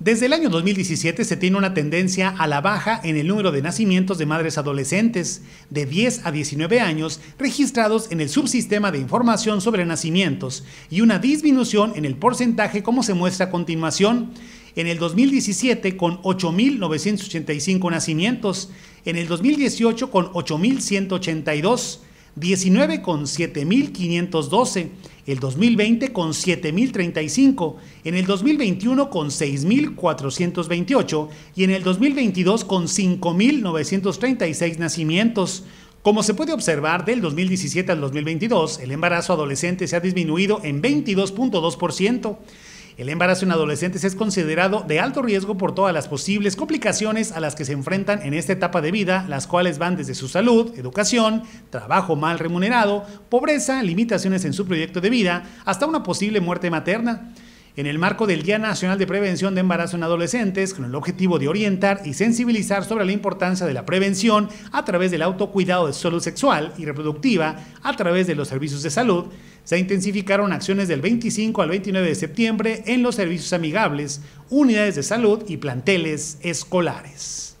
Desde el año 2017 se tiene una tendencia a la baja en el número de nacimientos de madres adolescentes de 10 a 19 años registrados en el subsistema de información sobre nacimientos y una disminución en el porcentaje como se muestra a continuación. En el 2017 con 8.985 nacimientos, en el 2018 con 8.182 19 con 7.512, el 2020 con 7.035, en el 2021 con 6.428 y en el 2022 con 5.936 nacimientos. Como se puede observar, del 2017 al 2022, el embarazo adolescente se ha disminuido en 22.2%. El embarazo en adolescentes es considerado de alto riesgo por todas las posibles complicaciones a las que se enfrentan en esta etapa de vida, las cuales van desde su salud, educación, trabajo mal remunerado, pobreza, limitaciones en su proyecto de vida, hasta una posible muerte materna en el marco del Día Nacional de Prevención de Embarazo en Adolescentes, con el objetivo de orientar y sensibilizar sobre la importancia de la prevención a través del autocuidado de salud sexual y reproductiva a través de los servicios de salud, se intensificaron acciones del 25 al 29 de septiembre en los servicios amigables, unidades de salud y planteles escolares.